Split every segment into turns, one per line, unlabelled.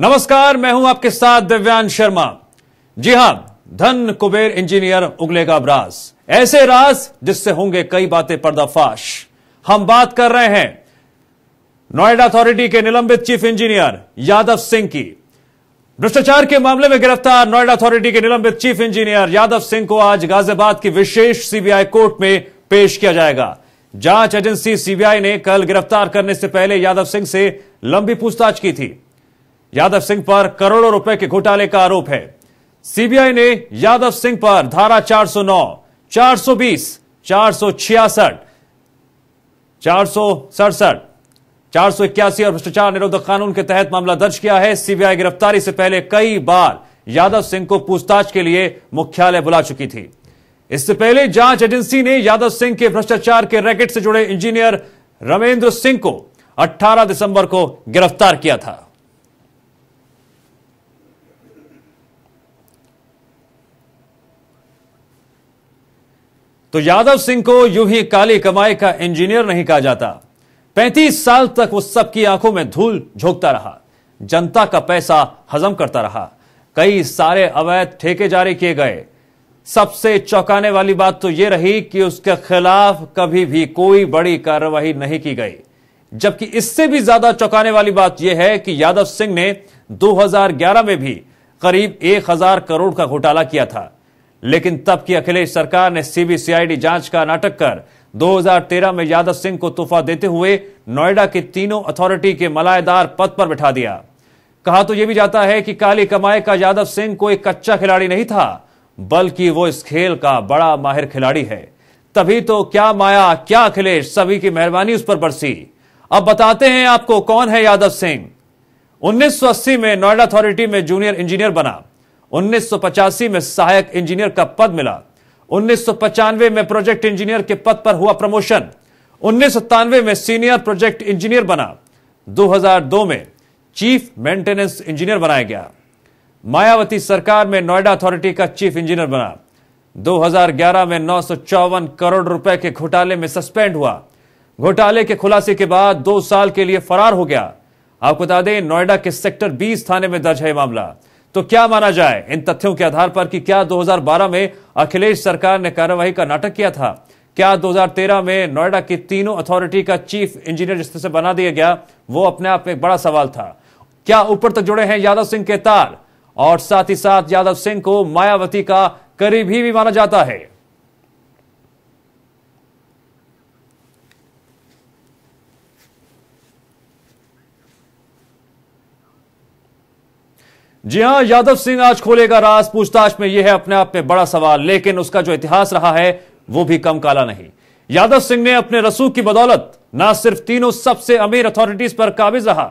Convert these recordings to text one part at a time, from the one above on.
नमस्कार मैं हूं आपके साथ दिव्यांश शर्मा जी हां धन कुबेर इंजीनियर उगलेगा अब राज ऐसे राज जिससे होंगे कई बातें पर्दाफाश हम बात कर रहे हैं नोएडा अथॉरिटी के निलंबित चीफ इंजीनियर यादव सिंह की भ्रष्टाचार के मामले में गिरफ्तार नोएडा अथॉरिटी के निलंबित चीफ इंजीनियर यादव सिंह को आज गाजियाबाद की विशेष सीबीआई कोर्ट में पेश किया जाएगा जांच एजेंसी सीबीआई ने कल गिरफ्तार करने से पहले यादव सिंह से लंबी पूछताछ की थी यादव सिंह पर करोड़ों रुपए के घोटाले का आरोप है सीबीआई ने यादव सिंह पर धारा 409, 420, 466, चार सौ सड़सठ चार सौ इक्यासी और भ्रष्टाचार निरोधक कानून के तहत मामला दर्ज किया है सीबीआई गिरफ्तारी से पहले कई बार यादव सिंह को पूछताछ के लिए मुख्यालय बुला चुकी थी इससे पहले जांच एजेंसी ने यादव सिंह के भ्रष्टाचार के रैकेट से जुड़े इंजीनियर रमेंद्र सिंह को 18 दिसंबर को गिरफ्तार किया था तो यादव सिंह को यूं ही काली कमाई का इंजीनियर नहीं कहा जाता 35 साल तक वो सबकी आंखों में धूल झोंकता रहा जनता का पैसा हजम करता रहा कई सारे अवैध ठेके जारी किए गए सबसे चौंकाने वाली बात तो यह रही कि उसके खिलाफ कभी भी कोई बड़ी कार्रवाई नहीं की गई जबकि इससे भी ज्यादा चौंकाने वाली बात यह है कि यादव सिंह ने 2011 में भी करीब 1000 करोड़ का घोटाला किया था लेकिन तब की अखिलेश सरकार ने सीबीसीआईडी जांच का नाटक कर 2013 में यादव सिंह को तोहफा देते हुए नोएडा की तीनों अथॉरिटी के मलायदार पद पर बिठा दिया कहा तो यह भी जाता है कि काली कमाई का यादव सिंह कोई कच्चा खिलाड़ी नहीं था बल्कि वो इस खेल का बड़ा माहिर खिलाड़ी है तभी तो क्या माया क्या अखिलेश सभी की मेहरबानी उस पर बरसी अब बताते हैं आपको कौन है यादव सिंह 1980 में नोएडा अथॉरिटी में जूनियर इंजीनियर बना 1985 में सहायक इंजीनियर का पद मिला उन्नीस में प्रोजेक्ट इंजीनियर के पद पर हुआ प्रमोशन उन्नीस में सीनियर प्रोजेक्ट इंजीनियर बना 2002 में चीफ मेंटेनेंस इंजीनियर बनाया गया मायावती सरकार में नोएडा अथॉरिटी का चीफ इंजीनियर बना 2011 में नौ करोड़ रुपए के घोटाले में सस्पेंड हुआ घोटाले के खुलासे के बाद दो साल के लिए फरार हो गया आपको बता दें नोएडा के सेक्टर 20 थाने में दर्ज है मामला तो क्या माना जाए इन तथ्यों के आधार पर कि क्या 2012 में अखिलेश सरकार ने कार्यवाही का नाटक किया था क्या 2013 में नोएडा की तीनों अथॉरिटी का चीफ इंजीनियर जिस तरह से बना दिया गया वो अपने आप में एक बड़ा सवाल था क्या ऊपर तक जुड़े हैं यादव सिंह के तार और साथ ही साथ यादव सिंह को मायावती का करीबी भी माना जाता है जी हां यादव सिंह आज खोलेगा राज पूछताछ में यह है अपने आप में बड़ा सवाल लेकिन उसका जो इतिहास रहा है वो भी कम काला नहीं यादव सिंह ने अपने रसूख की बदौलत न सिर्फ तीनों सबसे अमीर अथॉरिटीज पर काबिज रहा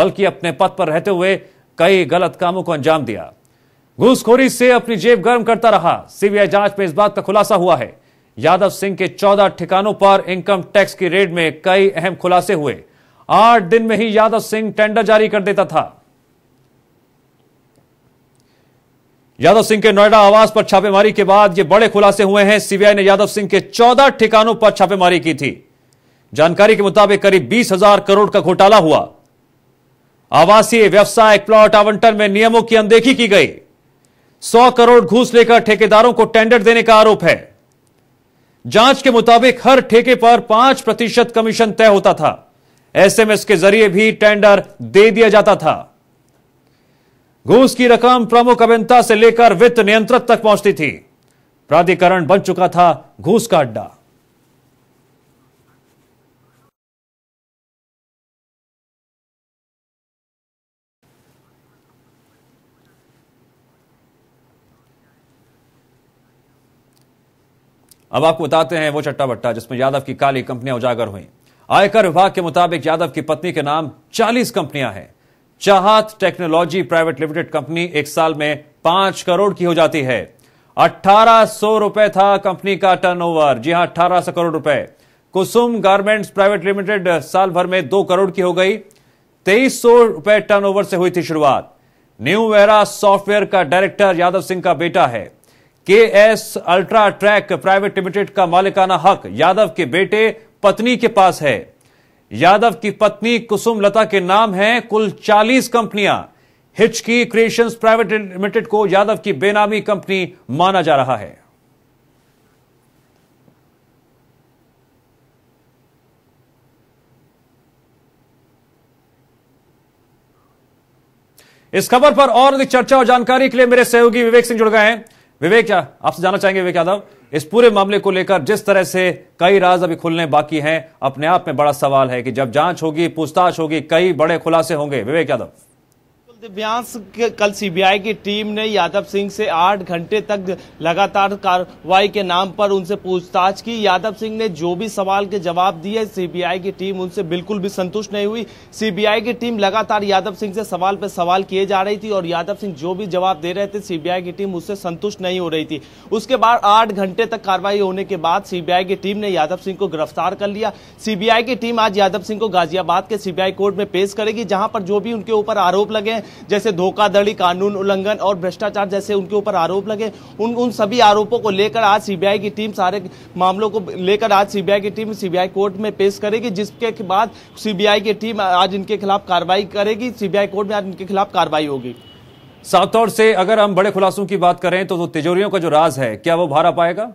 बल्कि अपने पद पर रहते हुए कई गलत कामों को अंजाम दिया घूसखोरी से अपनी जेब गर्म करता रहा सीबीआई जांच में इस बात का खुलासा हुआ है यादव सिंह के चौदह ठिकानों पर इनकम टैक्स की रेड में कई अहम खुलासे हुए आठ दिन में ही यादव सिंह टेंडर जारी कर देता था यादव सिंह के नोएडा आवास पर छापेमारी के बाद ये बड़े खुलासे हुए हैं सीबीआई ने यादव सिंह के चौदह ठिकानों पर छापेमारी की थी जानकारी के मुताबिक करीब बीस हजार करोड़ का घोटाला हुआ आवासीय व्यवसाय प्लॉट आवंटन में नियमों की अनदेखी की गई सौ करोड़ घूस लेकर ठेकेदारों को टेंडर देने का आरोप है जांच के मुताबिक हर ठेके पर पांच प्रतिशत कमीशन तय होता था एसएमएस के जरिए भी टेंडर दे दिया जाता था घूस की रकम प्रमुख अभियंता से लेकर वित्त नियंत्रक तक पहुंचती थी प्राधिकरण बन चुका था घूस का अड्डा अब आपको बताते हैं वो चट्टा बट्टा जिसमें यादव की काली कंपनियां उजागर हुई आयकर विभाग के मुताबिक यादव की पत्नी के नाम 40 कंपनियां हैं चाहत टेक्नोलॉजी प्राइवेट लिमिटेड कंपनी एक साल में पांच करोड़ की हो जाती है अट्ठारह सौ रुपए था कंपनी का टर्नओवर जी हां अठारह सौ करोड़ रुपए कुसुम गारमेंट्स प्राइवेट लिमिटेड साल भर में दो करोड़ की हो गई तेईस सौ रुपए टर्नओवर से हुई थी शुरुआत न्यू वेरा सॉफ्टवेयर का डायरेक्टर यादव सिंह का बेटा है K S ultra track private limited का मालिकाना हक यादव के बेटे पत्नी के पास है यादव की पत्नी कुसुम लता के नाम है कुल 40 कंपनियां हिच की क्रिएशंस प्राइवेट लिमिटेड को यादव की बेनामी कंपनी माना जा रहा है इस खबर पर और अधिक चर्चा और जानकारी के लिए मेरे सहयोगी विवेक सिंह जुड़ गए हैं विवेक आपसे जानना चाहेंगे विवेक यादव इस पूरे मामले को लेकर जिस तरह से कई राज अभी खुलने बाकी हैं अपने आप में बड़ा सवाल है कि जब जांच होगी पूछताछ होगी कई बड़े खुलासे होंगे विवेक यादव
दिव्यांश कल सीबीआई की टीम ने यादव सिंह से आठ घंटे तक लगातार कार्रवाई के नाम पर उनसे पूछताछ की यादव सिंह ने जो भी सवाल के जवाब दिए सीबीआई की टीम उनसे बिल्कुल भी संतुष्ट नहीं हुई सीबीआई की टीम लगातार यादव सिंह से सवाल पर सवाल किए जा रही थी और यादव सिंह जो भी जवाब दे रहे थे सीबीआई की टीम उससे संतुष्ट नहीं हो रही थी उसके बाद आठ घंटे तक कार्रवाई होने के बाद सीबीआई की टीम ने यादव सिंह को गिरफ्तार कर लिया सीबीआई की टीम आज यादव सिंह को गाजियाबाद के सीबीआई कोर्ट में पेश करेगी जहां पर जो भी उनके ऊपर आरोप लगे हैं जैसे धोखाधड़ी कानून उल्लंघन और भ्रष्टाचार जैसे उनके ऊपर आरोप लगे उन उन सभी आरोपों को लेकर आज सीबीआई की टीम सारे मामलों को लेकर आज सीबीआई की टीम सीबीआई कोर्ट में पेश करेगी जिसके बाद सीबीआई की टीम आज इनके खिलाफ कार्रवाई करेगी सीबीआई कोर्ट में आज इनके खिलाफ कार्रवाई होगी साथ तौर से अगर हम बड़े खुलासों की बात करें तो, तो तिजोरियों का जो
राज है क्या वो भारा पाएगा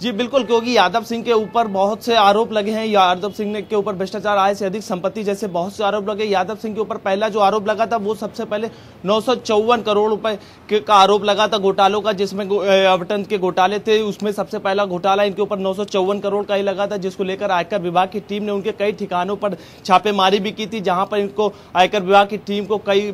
जी बिल्कुल क्योंकि यादव सिंह के ऊपर बहुत से आरोप लगे हैं यादव सिंह ने के ऊपर भ्रष्टाचार आय से अधिक संपत्ति जैसे बहुत से आरोप लगे यादव सिंह के ऊपर पहला जो आरोप लगा था वो सबसे पहले नौ करोड़ रुपए का आरोप लगा था घोटालों का जिसमें अवटन के घोटाले थे उसमें सबसे पहला घोटाला इनके ऊपर नौ करोड़ का ही लगा था जिसको लेकर आयकर विभाग की टीम ने उनके कई ठिकानों पर छापेमारी भी की थी जहाँ पर इनको आयकर विभाग की टीम को कई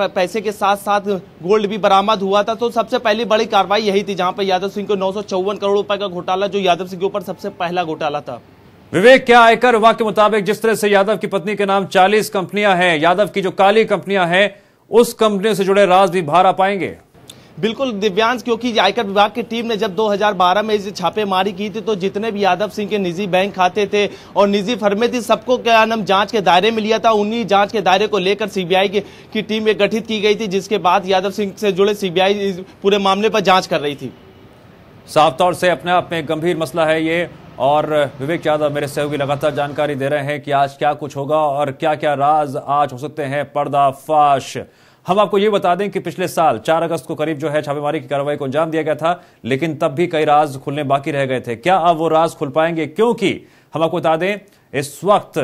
पैसे के साथ साथ गोल्ड भी बरामद हुआ था तो सबसे पहली बड़ी कार्रवाई यही थी जहाँ पर यादव सिंह को नौ चौवन करोड़ रुपए का घोटाला जो यादव सिंह के ऊपर सबसे पहला घोटाला था
विवेक क्या आयकर विभाग के मुताबिक जिस तरह से यादव की पत्नी के नाम 40 कंपनियां हैं यादव
की जो काली कंपनियां हैं उस कंपनी से जुड़े राज भी बाहर आ पाएंगे बिल्कुल दिव्यांश क्योंकि आयकर विभाग की टीम ने जब 2012 में इस छापेमारी की थी तो जितने भी यादव सिंह के निजी बैंक खाते थे और निजी फर्में थी सबको क्या नाम जांच के दायरे में लिया था उन्हीं जांच के दायरे को लेकर सीबीआई की, की टीम गठित की गई थी जिसके बाद यादव सिंह से जुड़े सीबीआई पूरे मामले पर जांच कर रही थी साफ तौर से अपने आप में गंभीर मसला है ये और
विवेक यादव मेरे सहयोगी लगातार जानकारी दे रहे हैं कि आज क्या कुछ होगा और क्या क्या राज आज हो सकते हैं पर्दाफाश हम आपको ये बता दें कि पिछले साल 4 अगस्त को करीब जो है छापेमारी की कार्रवाई को अंजाम दिया गया था लेकिन तब भी कई राज खुलने बाकी रह गए थे क्या अब वो राज खुल पाएंगे क्योंकि हम आपको बता दें इस वक्त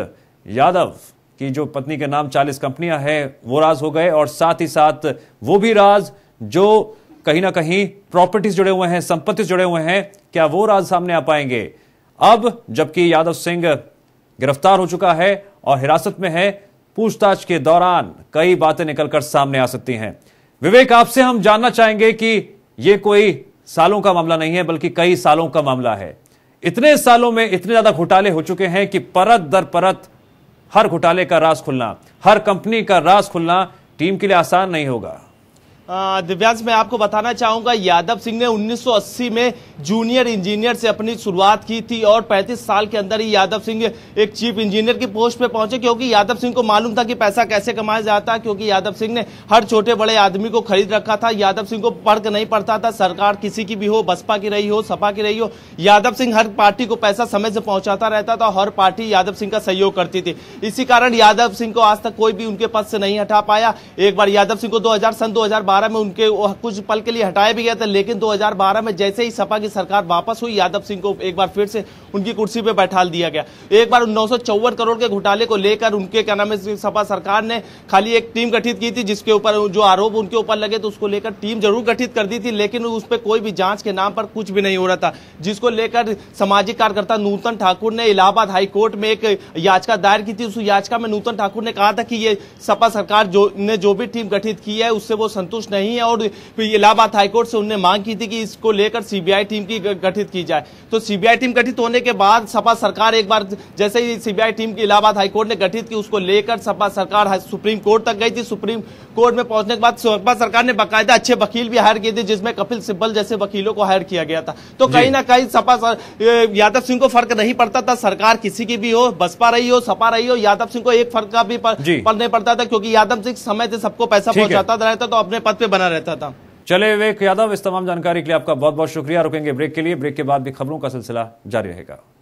यादव की जो पत्नी के नाम 40 कंपनियां हैं वो राज हो गए और साथ ही साथ वो भी राज जो कहीं ना कहीं प्रॉपर्टीज जुड़े हुए हैं संपत्ति जुड़े हुए हैं क्या वो राज सामने आ पाएंगे अब जबकि यादव सिंह गिरफ्तार हो चुका है और हिरासत में है पूछताछ के दौरान कई बातें निकलकर सामने आ सकती हैं विवेक आपसे हम जानना चाहेंगे कि यह कोई सालों का मामला नहीं है बल्कि कई सालों का मामला है इतने सालों में इतने ज्यादा घोटाले हो चुके हैं कि परत दर परत हर घोटाले का राज खुलना हर कंपनी का राज खुलना टीम के लिए आसान नहीं होगा
दिव्यांश मैं आपको बताना चाहूंगा यादव सिंह ने 1980 में जूनियर इंजीनियर से अपनी शुरुआत की थी और 35 साल के अंदर ही यादव सिंह एक चीफ इंजीनियर की पोस्ट पे पहुंचे क्योंकि यादव सिंह को मालूम था कि पैसा कैसे कमाया जाता है क्योंकि यादव सिंह ने हर छोटे बड़े आदमी को खरीद रखा था यादव सिंह को फर्क नहीं पड़ता था सरकार किसी की भी हो बसपा की रही हो सपा की रही हो यादव सिंह हर पार्टी को पैसा समय से पहुंचाता रहता था हर पार्टी यादव सिंह का सहयोग करती थी इसी कारण यादव सिंह को आज तक कोई भी उनके पद से नहीं हटा पाया एक बार यादव सिंह को दो सन दो 2012 में उनके कुछ पल के लिए हटाया भी गया था लेकिन 2012 में जैसे ही सपा की सरकार वापस हुई यादव सिंह को एक बार फिर से उनकी कुर्सी पर बैठा दिया गया एक बार नौ करोड़ के घोटाले को लेकर उनके क्या नाम है सपा सरकार ने खाली एक टीम गठित की थी जिसके ऊपर जो आरोप उनके ऊपर लगे तो उसको लेकर टीम जरूर गठित कर दी थी लेकिन उस पर कोई भी जांच के नाम पर कुछ भी नहीं हो रहा था जिसको लेकर सामाजिक कार्यकर्ता नूतन ठाकुर ने इलाहाबाद हाईकोर्ट में एक याचिका दायर की थी उस याचिका में नूतन ठाकुर ने कहा था कि ये सपा सरकार जो ने जो भी टीम गठित की है उससे वो संतुष्ट संतुष्ट नहीं है और इलाहाबाद हाईकोर्ट से उनने मांग की थी कि इसको लेकर सीबीआई टीम की गठित की जाए तो सीबीआई टीम गठित होने के बाद सपा सरकार एक बार जैसे ही सीबीआई टीम की इलाहाबाद हाईकोर्ट ने गठित की उसको लेकर सपा सरकार सुप्रीम कोर्ट तक गई थी सुप्रीम कोर्ट में पहुंचने के बाद सपा सरकार ने बाकायदा अच्छे वकील भी हायर किए थे जिसमें कपिल सिब्बल जैसे वकीलों को हायर किया गया था तो कहीं ना कहीं सपा यादव सिंह को फर्क नहीं पड़ता था सरकार किसी की भी हो बसपा रही हो सपा रही हो यादव सिंह को एक फर्क का भी पड़ नहीं पड़ता था क्योंकि यादव सिंह समय से सबको पैसा पहुंचाता रहता तो अपने पद पे बना रहता था
चले विवेक यादव इस तमाम जानकारी के लिए आपका बहुत बहुत शुक्रिया रुकेंगे ब्रेक के लिए ब्रेक के बाद भी खबरों का सिलसिला जारी रहेगा